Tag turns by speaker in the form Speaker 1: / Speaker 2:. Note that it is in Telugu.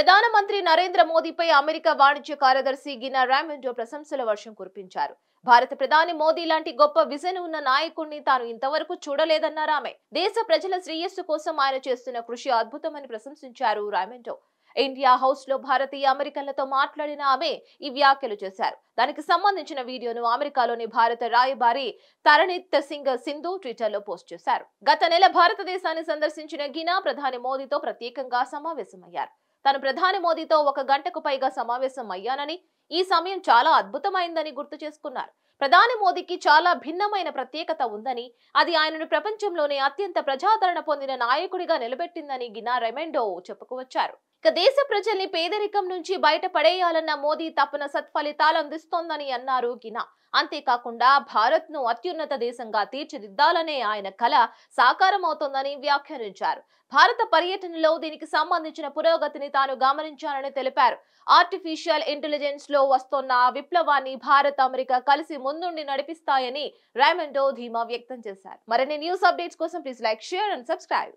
Speaker 1: ప్రధానమంత్రి నరేంద్ర మోదీపై అమెరికా వాణిజ్య కార్యదర్శి గినా రామెండో ప్రశంసల వర్షం కురిపించారు భారత ప్రధాని మోదీ లాంటి గొప్ప విజన్ ఉన్న నాయకుడిని తాను ఇంతవరకు చూడలేదన్నారు ఆమె దేశ ప్రజల శ్రేయస్సు కోసం ఆయన చేస్తున్న కృషి అద్భుతమని ప్రశంసించారు రామెండో ఇండియా హౌస్ లో భారతీయ అమెరికన్లతో మాట్లాడిన ఆమె ఈ వ్యాఖ్యలు చేశారు దానికి సంబంధించిన వీడియోను అమెరికాలోని భారత రాయబారి తరణిత్ సింగ్ సింధు ట్విట్టర్ లో పోస్ట్ చేశారు గత నెల భారతదేశాన్ని సందర్శించిన గినా ప్రధాని మోదీతో ప్రత్యేకంగా సమావేశమయ్యారు తాను ప్రధాని మోదీతో ఒక గంటకు పైగా సమావేశం అయ్యానని ఈ సమయం చాలా అద్భుతమైందని గుర్తు చేసుకున్నారు ప్రధాని మోదీకి చాలా భిన్నమైన ప్రత్యేకత ఉందని అది ఆయనను ప్రపంచంలోనే అత్యంత ప్రజాదరణ పొందిన నాయకుడిగా నిలబెట్టిందని గినా రెమెండో వచ్చారు ఇక దేశ ప్రజల్ని పేదరికం నుంచి బయట పడేయాలన్న మోదీ తపన సత్ఫలితాలు అందిస్తోందని అన్నారు గినా అంతేకాకుండా భారత్ ను అత్యున్నత దేశంగా తీర్చిదిద్దాలనే ఆయన కళ సాకారమవుతోందని వ్యాఖ్యానించారు భారత పర్యటనలో దీనికి సంబంధించిన పురోగతిని తాను గమనించానని తెలిపారు ఆర్టిఫిషియల్ ఇంటెలిజెన్స్ లో వస్తున్న విప్లవాన్ని భారత్ అమెరికా కలిసి ముందుండి నడిపిస్తాయని రైమండో ధీమా వ్యక్తం చేశారు మరిన్ని న్యూస్ అప్డేట్స్ కోసం please like share and subscribe